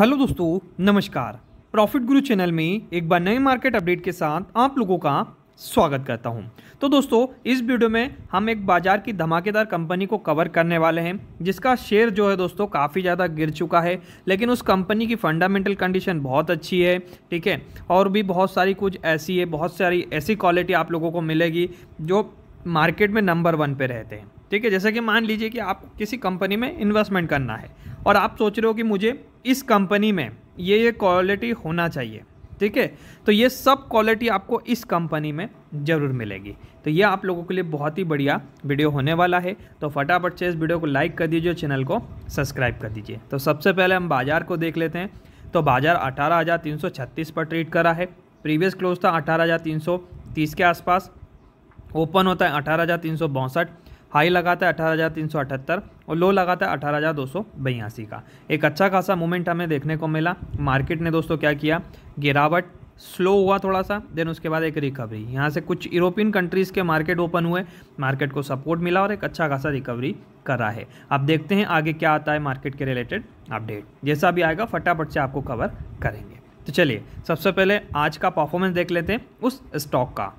Hello दोस्तों नमस्कार profit गुरु चैनल में एक बार नए मार्केट अपडेट के साथ आप लोगों का स्वागत करता हूं। तो दोस्तों इस वीडियो में हम एक बाजार की धमाकेदार कंपनी को कवर करने वाले हैं जिसका शेयर जो है दोस्तों काफ़ी ज़्यादा गिर चुका है लेकिन उस कंपनी की फंडामेंटल कंडीशन बहुत अच्छी है ठीक है और भी बहुत सारी कुछ ऐसी है बहुत सारी ऐसी क्वालिटी आप लोगों को मिलेगी जो मार्केट में नंबर वन पर रहते हैं ठीक है जैसे कि मान लीजिए कि आप किसी कंपनी में इन्वेस्टमेंट करना है और आप सोच रहे हो कि मुझे इस कंपनी में ये ये क्वालिटी होना चाहिए ठीक है तो ये सब क्वालिटी आपको इस कंपनी में ज़रूर मिलेगी तो ये आप लोगों के लिए बहुत ही बढ़िया वीडियो होने वाला है तो फटाफट से इस वीडियो को लाइक कर दीजिए चैनल को सब्सक्राइब कर दीजिए तो सबसे पहले हम बाज़ार को देख लेते हैं तो बाज़ार अठारह पर ट्रेड करा है प्रीवियस क्लोज था अठारह के आसपास ओपन होता है अठारह हाई लगाता है अठारह और लो लगाता है अठारह का एक अच्छा खासा मूवमेंट हमें देखने को मिला मार्केट ने दोस्तों क्या किया गिरावट स्लो हुआ थोड़ा सा देन उसके बाद एक रिकवरी यहाँ से कुछ यूरोपियन कंट्रीज़ के मार्केट ओपन हुए मार्केट को सपोर्ट मिला और एक अच्छा खासा रिकवरी करा है अब देखते हैं आगे क्या आता है मार्केट के रिलेटेड अपडेट जैसा भी आएगा फटाफट से आपको कवर करेंगे तो चलिए सबसे पहले आज का परफॉर्मेंस देख लेते हैं उस स्टॉक का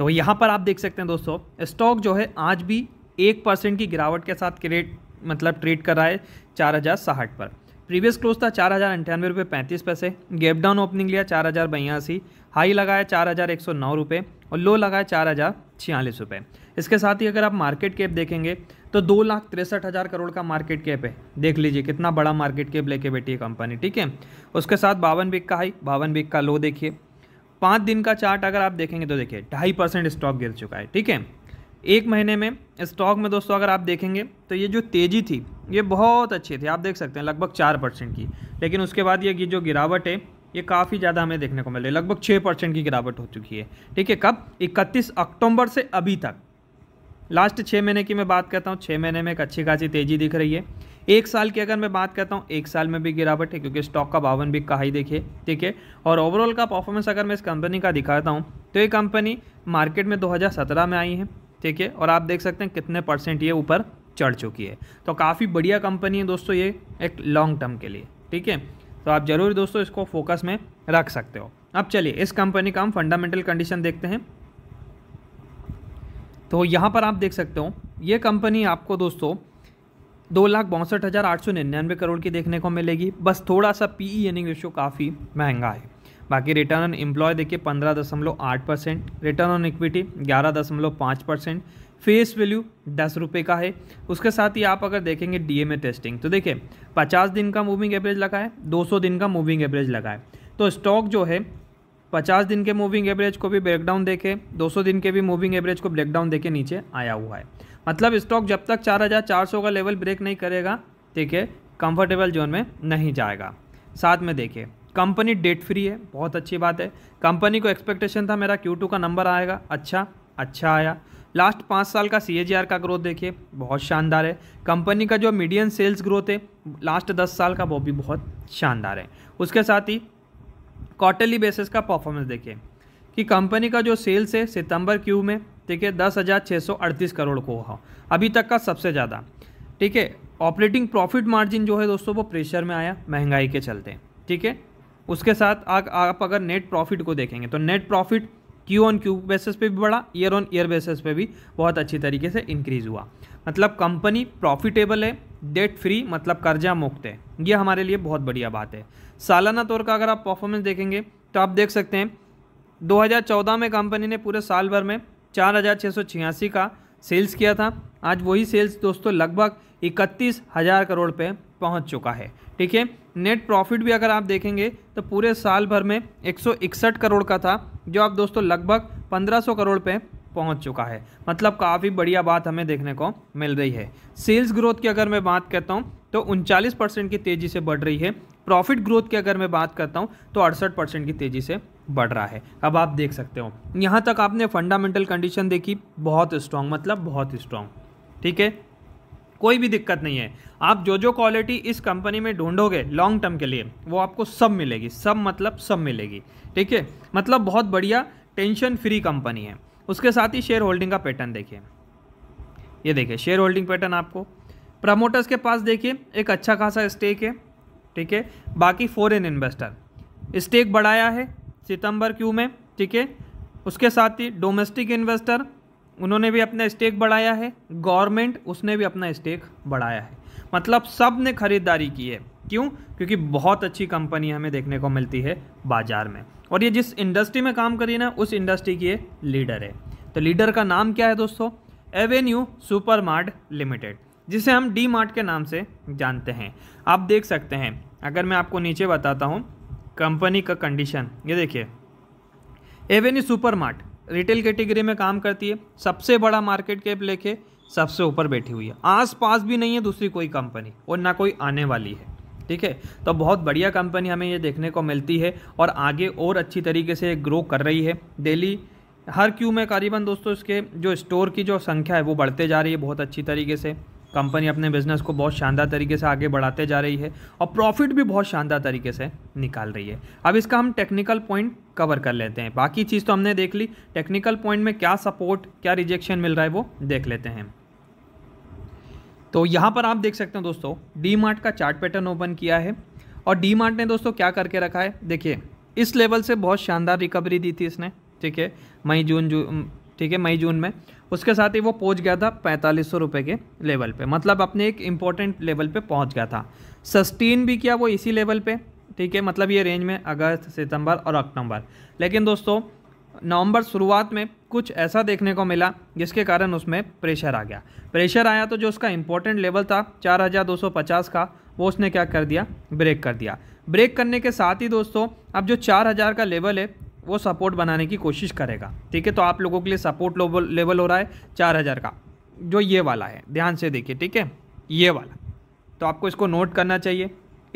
तो यहाँ पर आप देख सकते हैं दोस्तों स्टॉक जो है आज भी एक परसेंट की गिरावट के साथ क्रेड मतलब ट्रेड कर रहा है चार हज़ार साठ पर प्रीवियस क्लोज था चार हज़ार अंठानवे रुपये पैंतीस पैसे गैप डाउन ओपनिंग लिया चार हज़ार बयासी हाई लगाया चार हज़ार एक सौ नौ रुपये और लो लगाया चार हज़ार छियालीस रुपये इसके साथ ही अगर आप मार्केट कैप देखेंगे तो दो लाख तिरसठ हज़ार करोड़ का मार्केट कैप है देख लीजिए कितना बड़ा मार्केट कैप लेके बैठी है कंपनी ठीक है उसके साथ बावन बिक का हाई बावन बिक का लो देखिए पाँच दिन का चार्ट अगर आप देखेंगे तो देखिए ढाई परसेंट स्टॉक गिर चुका है ठीक है एक महीने में स्टॉक में दोस्तों अगर आप देखेंगे तो ये जो तेज़ी थी ये बहुत अच्छी थी आप देख सकते हैं लगभग चार परसेंट की लेकिन उसके बाद ये जो गिरावट है ये काफ़ी ज़्यादा हमें देखने को मिल रही है लगभग छः परसेंट की गिरावट हो चुकी है ठीक है कब इकतीस अक्टूबर से अभी तक लास्ट छः महीने की मैं बात करता हूँ छः महीने में एक अच्छी खासी तेज़ी दिख रही है एक साल की अगर मैं बात करता हूँ एक साल में भी गिरावट है क्योंकि स्टॉक का बावन भी कहा ही देखे ठीक है और ओवरऑल का परफॉर्मेंस अगर मैं इस कंपनी का दिखाता हूँ तो ये कंपनी मार्केट में 2017 में आई है ठीक है और आप देख सकते हैं कितने परसेंट ये ऊपर चढ़ चुकी है तो काफ़ी बढ़िया कंपनी है दोस्तों ये एक लॉन्ग टर्म के लिए ठीक है तो आप ज़रूर दोस्तों इसको फोकस में रख सकते हो अब चलिए इस कंपनी का हम फंडामेंटल कंडीशन देखते हैं तो यहाँ पर आप देख सकते हो ये कंपनी आपको दोस्तों दो लाख बासठ हज़ार आठ सौ निन्यानवे करोड़ की देखने को मिलेगी बस थोड़ा सा पी ई एनिंग रेशियो काफ़ी महंगा है बाकी रिटर्न ऑन एम्प्लॉय देखिए पंद्रह दशमलव आठ परसेंट रिटर्न ऑन इक्विटी ग्यारह दशमलव पाँच परसेंट फेस वैल्यू दस रुपये का है उसके साथ ही आप अगर देखेंगे डी एम ए टेस्टिंग तो देखिए पचास दिन का मूविंग एवरेज लगा है दो सौ दिन का मूविंग एवरेज लगा है तो स्टॉक जो है पचास दिन के मूविंग एवरेज को भी ब्रेकडाउन दो सौ दिन के भी मूविंग एवरेज को ब्रेकडाउन देखे नीचे आया हुआ है मतलब स्टॉक जब तक 4400 का लेवल ब्रेक नहीं करेगा ठीक है कंफर्टेबल जोन में नहीं जाएगा साथ में देखिए कंपनी डेट फ्री है बहुत अच्छी बात है कंपनी को एक्सपेक्टेशन था मेरा क्यू का नंबर आएगा अच्छा अच्छा आया लास्ट पाँच साल का सी का ग्रोथ देखिए बहुत शानदार है कंपनी का जो मीडियम सेल्स ग्रोथ है लास्ट दस साल का वो भी बहुत शानदार है उसके साथ ही क्वार्टरली बेसिस का परफॉर्मेंस देखिए कि कंपनी का जो सेल्स है सितंबर क्यू में ठीक है दस हज़ार छः सौ अड़तीस करोड़ को हुआ अभी तक का सबसे ज़्यादा ठीक है ऑपरेटिंग प्रॉफिट मार्जिन जो है दोस्तों वो प्रेशर में आया महंगाई के चलते ठीक है उसके साथ आ, आप अगर नेट प्रॉफिट को देखेंगे तो net profit Q on Q basis पे भी बढ़ा ईयर ऑन ईयर बेसिस पे भी बहुत अच्छी तरीके से इंक्रीज हुआ मतलब कंपनी प्रॉफिटेबल है डेट फ्री मतलब कर्जा मुक्त है ये हमारे लिए बहुत बढ़िया बात है सालाना तौर का अगर आप परफॉर्मेंस देखेंगे तो आप देख सकते हैं 2014 में कंपनी ने पूरे साल भर में चार हज़ार छः सौ छियासी का सेल्स किया था आज वही सेल्स दोस्तों लगभग इकतीस हज़ार करोड़ पे पहुंच चुका है ठीक है नेट प्रॉफिट भी अगर आप देखेंगे तो पूरे साल भर में एक करोड़ का था जो आप दोस्तों लगभग 1500 करोड़ पे पहुंच चुका है मतलब काफ़ी बढ़िया बात हमें देखने को मिल रही है सेल्स ग्रोथ की अगर मैं बात करता हूँ तो उनचालीस परसेंट की तेज़ी से बढ़ रही है प्रॉफिट ग्रोथ की अगर मैं बात करता हूँ तो अड़सठ परसेंट की तेज़ी से बढ़ रहा है अब आप देख सकते हो यहाँ तक आपने फंडामेंटल कंडीशन देखी बहुत स्ट्रांग मतलब बहुत स्ट्रांग ठीक है कोई भी दिक्कत नहीं है आप जो जो क्वालिटी इस कंपनी में ढूंढोगे लॉन्ग टर्म के लिए वो आपको सब मिलेगी सब मतलब सब मिलेगी ठीक है मतलब बहुत बढ़िया टेंशन फ्री कंपनी है उसके साथ ही शेयर होल्डिंग का पैटर्न देखिए ये देखिए शेयर होल्डिंग पैटर्न आपको प्रमोटर्स के पास देखिए एक अच्छा खासा स्टेक है ठीक है बाकी फॉरेन इन्वेस्टर स्टेक बढ़ाया है सितंबर क्यू में ठीक है उसके साथ ही डोमेस्टिक इन्वेस्टर उन्होंने भी अपना स्टेक बढ़ाया है गवर्नमेंट उसने भी अपना स्टेक बढ़ाया है मतलब सब ने खरीदारी की है क्यों क्योंकि बहुत अच्छी कंपनी हमें देखने को मिलती है बाजार में और ये जिस इंडस्ट्री में काम करी ना उस इंडस्ट्री की ये लीडर है तो लीडर का नाम क्या है दोस्तों एवेन्यू सुपरमार्ट लिमिटेड जिसे हम डी मार्ट के नाम से जानते हैं आप देख सकते हैं अगर मैं आपको नीचे बताता हूँ कंपनी का कंडीशन ये देखिए Avenue Super Mart retail category में काम करती है सबसे बड़ा मार्केट कैप लेके सबसे ऊपर बैठी हुई है आसपास भी नहीं है दूसरी कोई कंपनी और ना कोई आने वाली है ठीक है तो बहुत बढ़िया कंपनी हमें ये देखने को मिलती है और आगे और अच्छी तरीके से ग्रो कर रही है डेली हर क्यू में करीबन दोस्तों इसके जो स्टोर की जो संख्या है वो बढ़ते जा रही है बहुत अच्छी तरीके से कंपनी अपने बिजनेस को बहुत शानदार तरीके से आगे बढ़ाते जा रही है और प्रॉफिट भी बहुत शानदार तरीके से निकाल रही है अब इसका हम टेक्निकल पॉइंट कवर कर लेते हैं बाकी चीज़ तो हमने देख ली टेक्निकल पॉइंट में क्या सपोर्ट क्या रिजेक्शन मिल रहा है वो देख लेते हैं तो यहाँ पर आप देख सकते हो दोस्तों डी का चार्ट पैटर्न ओपन किया है और डी ने दोस्तों क्या करके रखा है देखिए इस लेवल से बहुत शानदार रिकवरी दी थी इसने ठीक है मई जून जू ठीक है मई जून में उसके साथ ही वो पहुंच गया था पैंतालीस सौ रुपये के लेवल पे मतलब अपने एक इम्पोर्टेंट लेवल पे पहुंच गया था सस्टेन भी किया वो इसी लेवल पे ठीक है मतलब ये रेंज में अगस्त सितंबर और अक्टूबर लेकिन दोस्तों नवंबर शुरुआत में कुछ ऐसा देखने को मिला जिसके कारण उसमें प्रेशर आ गया प्रेशर आया तो जो उसका इंपॉर्टेंट लेवल था चार का वो उसने क्या कर दिया ब्रेक कर दिया ब्रेक करने के साथ ही दोस्तों अब जो 4000 का लेवल है वो सपोर्ट बनाने की कोशिश करेगा ठीक है तो आप लोगों के लिए सपोर्ट लेवल हो रहा है चार हज़ार का जो ये वाला है ध्यान से देखिए ठीक है ये वाला तो आपको इसको नोट करना चाहिए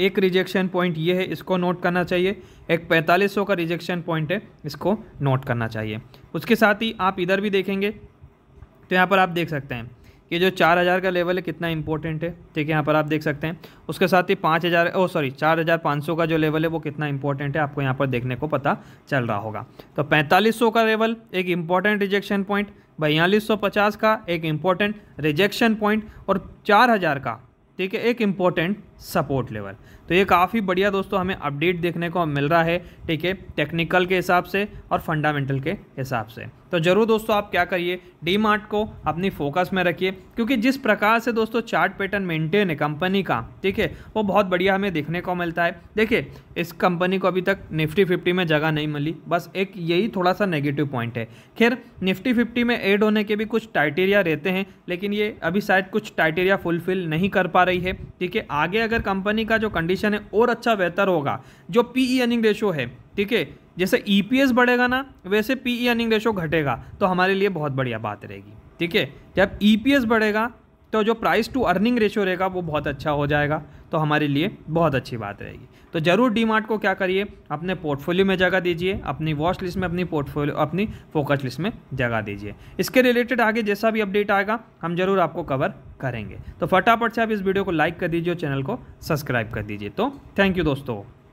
एक रिजेक्शन पॉइंट ये है इसको नोट करना चाहिए एक पैंतालीस सौ का रिजेक्शन पॉइंट है इसको नोट करना चाहिए उसके साथ ही आप इधर भी देखेंगे तो यहाँ पर आप देख सकते हैं कि जो चार हज़ार का लेवल है कितना इंपॉर्टेंट है ठीक है यहाँ पर आप देख सकते हैं उसके साथ ही पाँच हज़ार ओ सॉरी चार हज़ार पाँच सौ का जो लेवल है वो कितना इंपॉर्टेंट है आपको यहाँ पर देखने को पता चल रहा होगा तो पैंतालीस सौ का लेवल एक इंपॉर्टेंट रिजेक्शन पॉइंट बयालीस सौ पचास का एक इंपॉर्टेंट रिजेक्शन पॉइंट और चार हज़ार का ठीक है एक इंपॉर्टेंट सपोर्ट लेवल तो ये काफ़ी बढ़िया दोस्तों हमें अपडेट देखने को मिल रहा है ठीक है टेक्निकल के हिसाब से और फंडामेंटल के हिसाब से तो ज़रूर दोस्तों आप क्या करिए डी मार्ट को अपनी फोकस में रखिए क्योंकि जिस प्रकार से दोस्तों चार्ट पैटर्न मेंटेन है कंपनी का ठीक है वो बहुत बढ़िया हमें देखने को मिलता है देखिए इस कंपनी को अभी तक निफ्टी फिफ्टी में जगह नहीं मिली बस एक यही थोड़ा सा नेगेटिव पॉइंट है खैर निफ्टी फिफ्टी में एड होने के भी कुछ टाइटेरिया रहते हैं लेकिन ये अभी शायद कुछ टाइटेरिया फुलफिल नहीं कर पा रही है ठीक है आगे अगर कंपनी का जो कंडीशन है और अच्छा बेहतर होगा जो पीई अर्निंग रेशो है ठीक है जैसे ईपीएस e बढ़ेगा ना वैसे पीई अर्निंग रेशो घटेगा तो हमारे लिए बहुत बढ़िया बात रहेगी ठीक है जब ईपीएस e बढ़ेगा तो जो प्राइस टू अर्निंग रेशो रहेगा वो बहुत अच्छा हो जाएगा तो हमारे लिए बहुत अच्छी बात रहेगी तो ज़रूर डी को क्या करिए अपने पोर्टफोलियो में जगह दीजिए अपनी वॉच लिस्ट में अपनी पोर्टफोलियो अपनी फोकस लिस्ट में जगह दीजिए इसके रिलेटेड आगे जैसा भी अपडेट आएगा हम जरूर आपको कवर करेंगे तो फटाफट से आप इस वीडियो को लाइक कर दीजिए और चैनल को सब्सक्राइब कर दीजिए तो थैंक यू दोस्तों